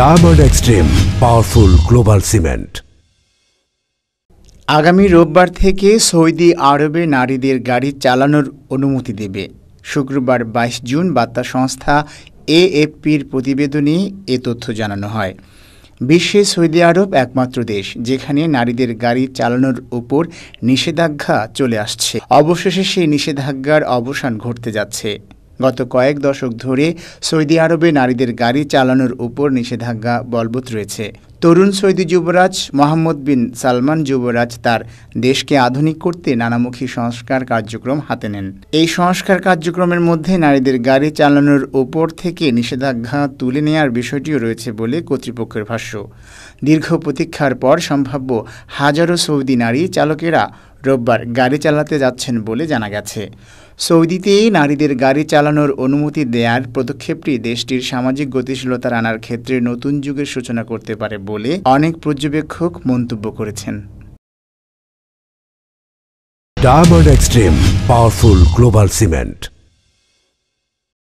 diamond extreme powerful global cement আগামী রোববার থেকে সৌদি আরবে নারীদের গাড়ি চালানোর অনুমতি দেবে শুক্রবার বাইশ জুন বার্তা সংস্থা এএফপির প্রতিবেদনে এ তথ্য জানানো হয় বিশ্বে সৌদি আরব একমাত্র দেশ যেখানে নারীদের গাড়ি চালানোর উপর নিষেধাজ্ঞা চলে আসছে অবশেষে সেই নিষেধাজ্ঞার অবসান ঘটতে যাচ্ছে গত কয়েক দশক ধরে সৌদি আরবে নারীদের গাড়ি চালানোর উপর নিষেধাজ্ঞা বলবৎ রয়েছে তরুণ সৌদি যুবরাজ মোহাম্মদ বিন সালমান যুবরাজ তার দেশকে আধুনিক করতে নানামুখী সংস্কার কার্যক্রম হাতে নেন এই সংস্কার কার্যক্রমের মধ্যে নারীদের গাড়ি চালানোর ওপর থেকে নিষেধাজ্ঞা তুলে নেয়ার বিষয়টিও রয়েছে বলে কর্তৃপক্ষের ভাষ্য দীর্ঘ প্রতীক্ষার পর সম্ভাব্য হাজারো সৌদি নারী চালকেরা রোববার গাড়ি চালাতে যাচ্ছেন বলে জানা গেছে সৌদিতে নারীদের গাড়ি চালানোর অনুমতি দেয়ার পদক্ষেপটি দেশটির সামাজিক গতিশীলতা আনার ক্ষেত্রে নতুন যুগের সূচনা করতে পারে বলে অনেক পর্যবেক্ষক মন্তব্য করেছেন diamond extreme powerful global cement